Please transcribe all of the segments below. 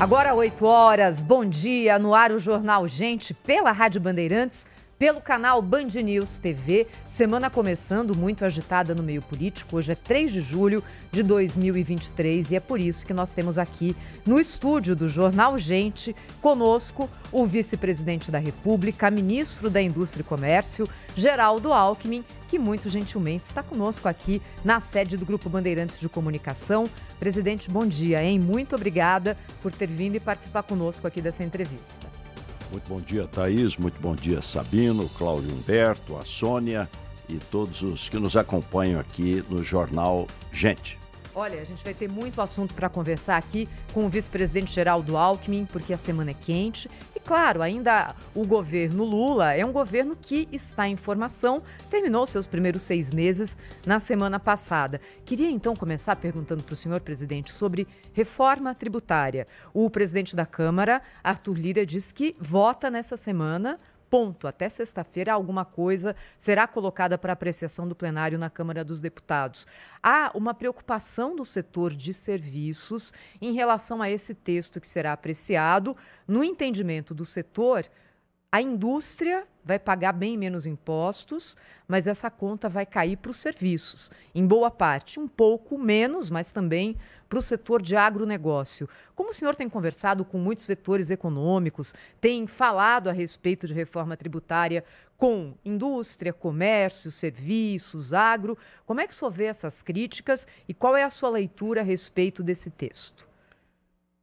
Agora 8 horas, bom dia, no ar o Jornal Gente pela Rádio Bandeirantes pelo canal Band News TV. Semana começando muito agitada no meio político. Hoje é 3 de julho de 2023 e é por isso que nós temos aqui no estúdio do Jornal Gente conosco o vice-presidente da República, ministro da Indústria e Comércio, Geraldo Alckmin, que muito gentilmente está conosco aqui na sede do Grupo Bandeirantes de Comunicação. Presidente, bom dia, hein? Muito obrigada por ter vindo e participar conosco aqui dessa entrevista. Muito bom dia, Thaís. Muito bom dia, Sabino, Cláudio Humberto, a Sônia e todos os que nos acompanham aqui no Jornal Gente. Olha, a gente vai ter muito assunto para conversar aqui com o vice-presidente Geraldo Alckmin, porque a semana é quente. E claro, ainda o governo Lula é um governo que está em formação, terminou seus primeiros seis meses na semana passada. Queria então começar perguntando para o senhor presidente sobre reforma tributária. O presidente da Câmara, Arthur Lira, diz que vota nessa semana ponto. Até sexta-feira, alguma coisa será colocada para apreciação do plenário na Câmara dos Deputados. Há uma preocupação do setor de serviços em relação a esse texto que será apreciado. No entendimento do setor, a indústria vai pagar bem menos impostos, mas essa conta vai cair para os serviços, em boa parte, um pouco menos, mas também para o setor de agronegócio. Como o senhor tem conversado com muitos vetores econômicos, tem falado a respeito de reforma tributária com indústria, comércio, serviços, agro, como é que o senhor vê essas críticas e qual é a sua leitura a respeito desse texto?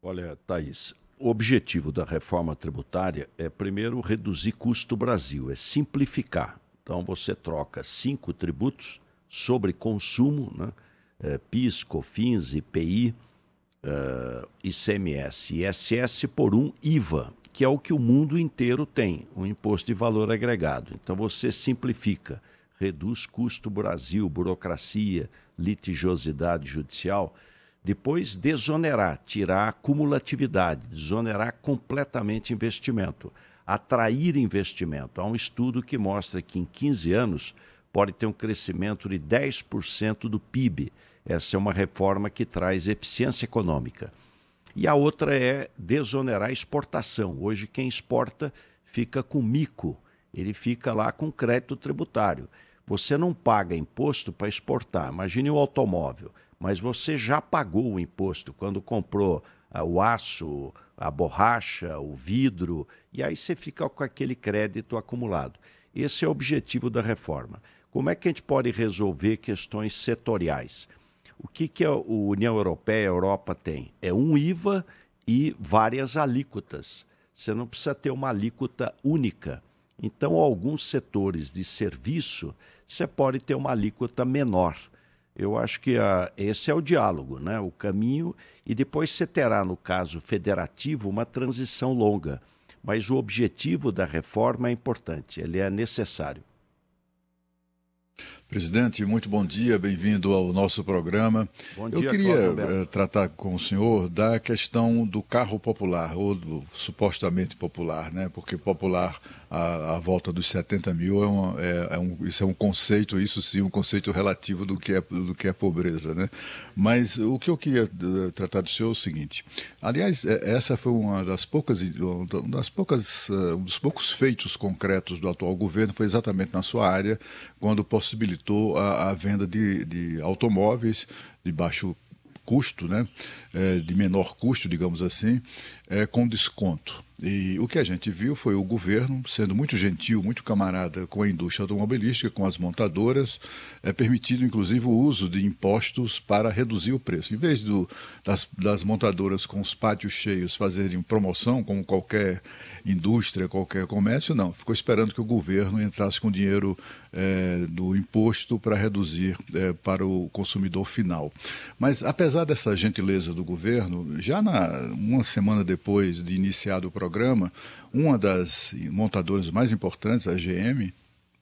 Olha, Thaís, o objetivo da reforma tributária é, primeiro, reduzir custo Brasil, é simplificar. Então, você troca cinco tributos sobre consumo, né? é, PIS, COFINS, IPI, uh, ICMS é, e ISS, por um IVA, que é o que o mundo inteiro tem, o um Imposto de Valor Agregado. Então, você simplifica, reduz custo Brasil, burocracia, litigiosidade judicial depois, desonerar, tirar a cumulatividade, desonerar completamente investimento, atrair investimento. Há um estudo que mostra que em 15 anos pode ter um crescimento de 10% do PIB. Essa é uma reforma que traz eficiência econômica. E a outra é desonerar a exportação. Hoje, quem exporta fica com mico, ele fica lá com crédito tributário. Você não paga imposto para exportar. Imagine o automóvel mas você já pagou o imposto quando comprou ah, o aço, a borracha, o vidro, e aí você fica com aquele crédito acumulado. Esse é o objetivo da reforma. Como é que a gente pode resolver questões setoriais? O que, que a União Europeia, a Europa tem? É um IVA e várias alíquotas. Você não precisa ter uma alíquota única. Então, alguns setores de serviço, você pode ter uma alíquota menor. Eu acho que a, esse é o diálogo, né? o caminho, e depois você terá, no caso federativo, uma transição longa. Mas o objetivo da reforma é importante, ele é necessário. Presidente, muito bom dia, bem-vindo ao nosso programa. Bom dia, Eu queria Cláudio, eh, tratar com o senhor da questão do carro popular, ou do supostamente popular, né? porque popular a volta dos 70 mil é, uma, é, é, um, isso é um conceito, isso sim, um conceito relativo do que é, do que é pobreza. Né? Mas o que eu queria eh, tratar do senhor é o seguinte. Aliás, eh, essa foi uma das poucas, uma das poucas, um dos poucos feitos concretos do atual governo, foi exatamente na sua área, quando possibilitou a, a venda de, de automóveis de baixo custo, né? É, de menor custo, digamos assim, é, com desconto. E o que a gente viu foi o governo sendo muito gentil, muito camarada com a indústria automobilística, com as montadoras, é permitido inclusive o uso de impostos para reduzir o preço. Em vez do, das, das montadoras com os pátios cheios fazerem promoção, como qualquer indústria, qualquer comércio, não. Ficou esperando que o governo entrasse com dinheiro é, do imposto para reduzir é, para o consumidor final. Mas, apesar dessa gentileza do governo, já na, uma semana depois de iniciado o programa, uma das montadoras mais importantes, a GM,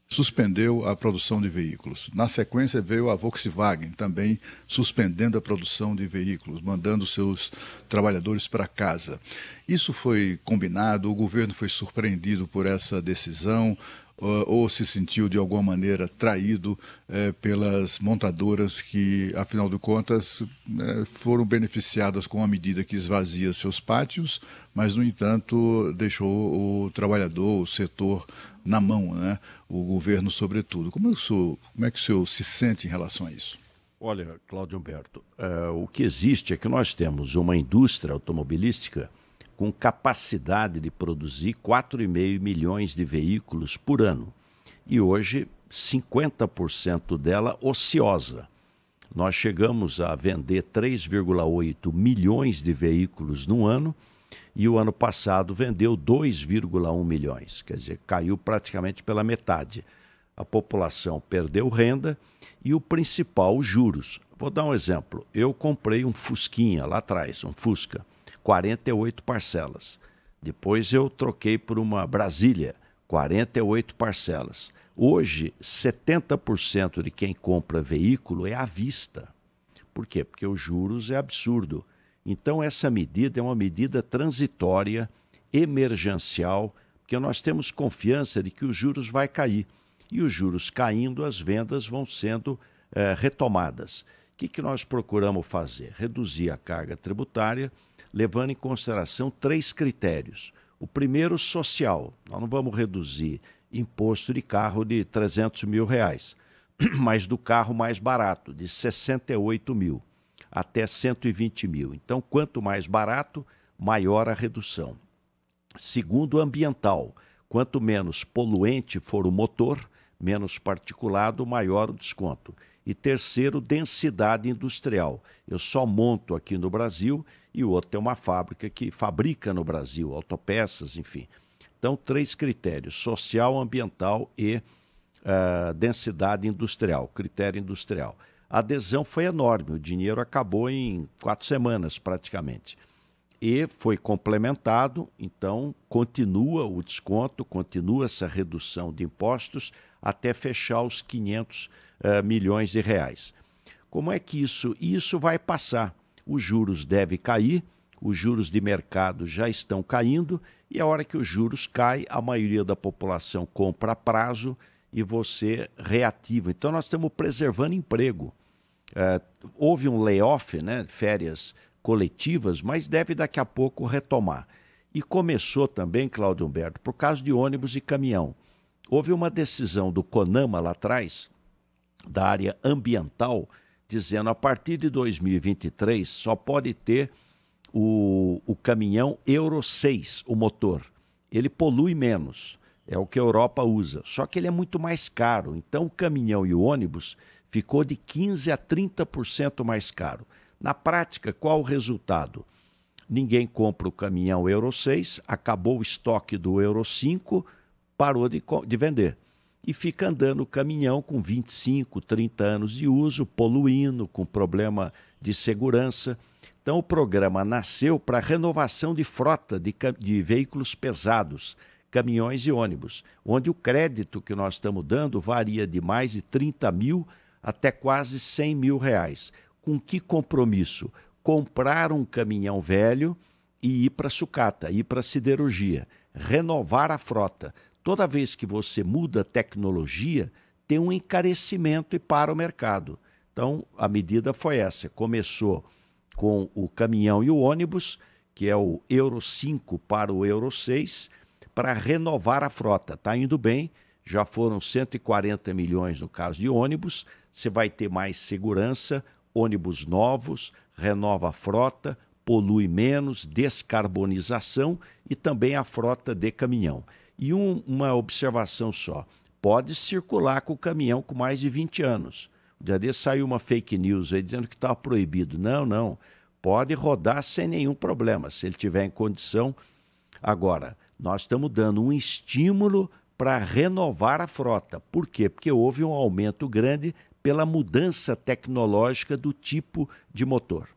suspendeu a produção de veículos. Na sequência veio a Volkswagen também suspendendo a produção de veículos, mandando seus trabalhadores para casa. Isso foi combinado, o governo foi surpreendido por essa decisão. Eh, ou se sentiu de alguma maneira traído é, pelas montadoras que, afinal de contas, é, foram beneficiadas com a medida que esvazia seus pátios, mas, no entanto, deixou o trabalhador, o setor na mão, né? o governo, sobretudo. Como, é senhor, como é que o senhor se sente em relação a isso? Olha, Cláudio Humberto, uh, o que existe é que nós temos uma indústria automobilística com capacidade de produzir 4,5 milhões de veículos por ano. E hoje, 50% dela ociosa. Nós chegamos a vender 3,8 milhões de veículos no ano e o ano passado vendeu 2,1 milhões, quer dizer, caiu praticamente pela metade. A população perdeu renda e o principal, os juros. Vou dar um exemplo. Eu comprei um Fusquinha lá atrás, um Fusca 48 parcelas. Depois eu troquei por uma Brasília, 48 parcelas. Hoje, 70% de quem compra veículo é à vista. Por quê? Porque os juros é absurdo. Então, essa medida é uma medida transitória, emergencial, porque nós temos confiança de que os juros vai cair. E os juros caindo, as vendas vão sendo eh, retomadas que, que nós procuramos fazer? Reduzir a carga tributária, levando em consideração três critérios. O primeiro, social. Nós não vamos reduzir imposto de carro de 300 mil reais, mas do carro mais barato, de 68 mil até 120 mil. Então, quanto mais barato, maior a redução. Segundo, ambiental. Quanto menos poluente for o motor, menos particulado, maior o desconto. E terceiro, densidade industrial. Eu só monto aqui no Brasil e o outro tem uma fábrica que fabrica no Brasil, autopeças, enfim. Então, três critérios: social, ambiental e uh, densidade industrial, critério industrial. A adesão foi enorme, o dinheiro acabou em quatro semanas praticamente e foi complementado, então continua o desconto, continua essa redução de impostos até fechar os 500 uh, eh, milhões de reais. Como é que isso? Isso vai passar. Os juros devem cair, os juros de mercado já estão caindo e a hora que os juros caem, a maioria da população compra a prazo e você reativa. Então nós estamos preservando emprego. Uh, houve um layoff, né, férias coletivas, mas deve daqui a pouco retomar. E começou também, Cláudio Humberto, por causa de ônibus e caminhão. Houve uma decisão do CONAMA lá atrás, da área ambiental, dizendo a partir de 2023 só pode ter o, o caminhão Euro 6, o motor. Ele polui menos, é o que a Europa usa. Só que ele é muito mais caro. Então o caminhão e o ônibus ficou de 15 a 30% mais caro. Na prática, qual o resultado? Ninguém compra o caminhão Euro 6, acabou o estoque do Euro 5, parou de, de vender. E fica andando o caminhão com 25, 30 anos de uso, poluindo, com problema de segurança. Então, o programa nasceu para renovação de frota de, de, veículos pesados, caminhões e ônibus, onde o crédito que nós estamos dando varia de mais de 30 mil até quase 100 mil reais com que compromisso? Comprar um caminhão velho e ir para sucata, ir para siderurgia, renovar a frota. Toda vez que você muda tecnologia, tem um encarecimento e para o mercado. Então, a medida foi essa. Começou com o caminhão e o ônibus, que é o Euro 5 para o Euro 6, para renovar a frota. Está indo bem, já foram 140 milhões no caso de ônibus, você vai ter mais segurança, ônibus novos, renova a frota, polui menos, descarbonização e também a frota de caminhão. E um, uma observação só: pode circular com o caminhão com mais de 20 anos. O dia desse saiu uma fake news aí dizendo que estava proibido. Não, não. Pode rodar sem nenhum problema, se ele tiver em condição. Agora, nós estamos dando um estímulo para renovar a frota. Por quê? Porque houve um aumento grande pela mudança tecnológica do tipo de motor.